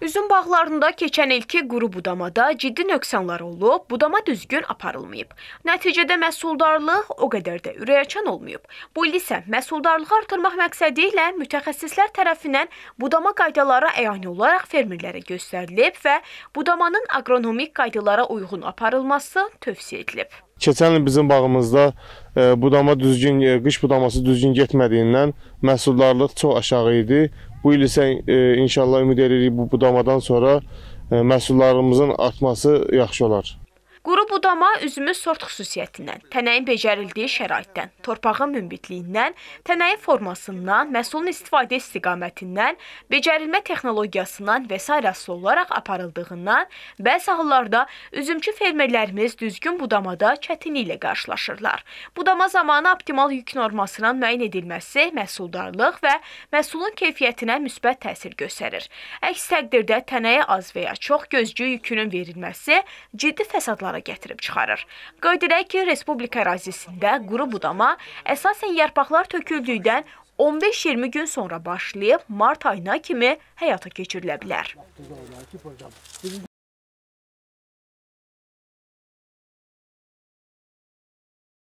Üzüm bağlarında keçən ilki quru budamada ciddi nöqsanlar olub, budama düzgün aparılmayıb. Nəticədə məhsuldarlıq o qədər də ürəyəçən olmayıb. Bu il isə məhsuldarlığı artırmaq məqsədi ilə mütəxəssislər tərəfindən budama qaydalara əyan olaraq fermerlərə göstərilib və budamanın aqronomik qaydalara uyğun aparılması tövsiyə edilib. Keçən il bizim bağımızda e, budama düzgün, e, qış budaması düzgün getmədiyindən məhsuldarlıq çox aşağı idi. Bu il isə e, inşallah ümid eləyirik bu budamadan sonra e, məhsullarımızın artması yaxşı olar. Sulama üzümün sort xüsusiyyətindən, tənəyin becərildiyi şəraitdən, torpağın münbitliyindən, tənəyin formasından, məhsulun istifadə istiqamətindən, becərilmə texnologiyasından və s. olaraq aparıldığından bəzi hallarda üzümçü fermerlərimiz düzgün budamada çətinliklə qarşılaşırlar. Budama zamanı optimal yük normasının müəyyən edilməsi məhsuldarlıq və məhsulun keyfiyyətinə müsbət təsir göstərir. Əks təqdirdə tənəyə az və ya çox gözcü yükünün verilməsi ciddi fəsadlara gətirib töküb çıxarır. Qeyd edək ki, respublika ərazisində quru budama əsasən yarpaqlar töküldükdən 15-20 gün sonra başlayıb mart ayına kimi həyata keçirilə bilər.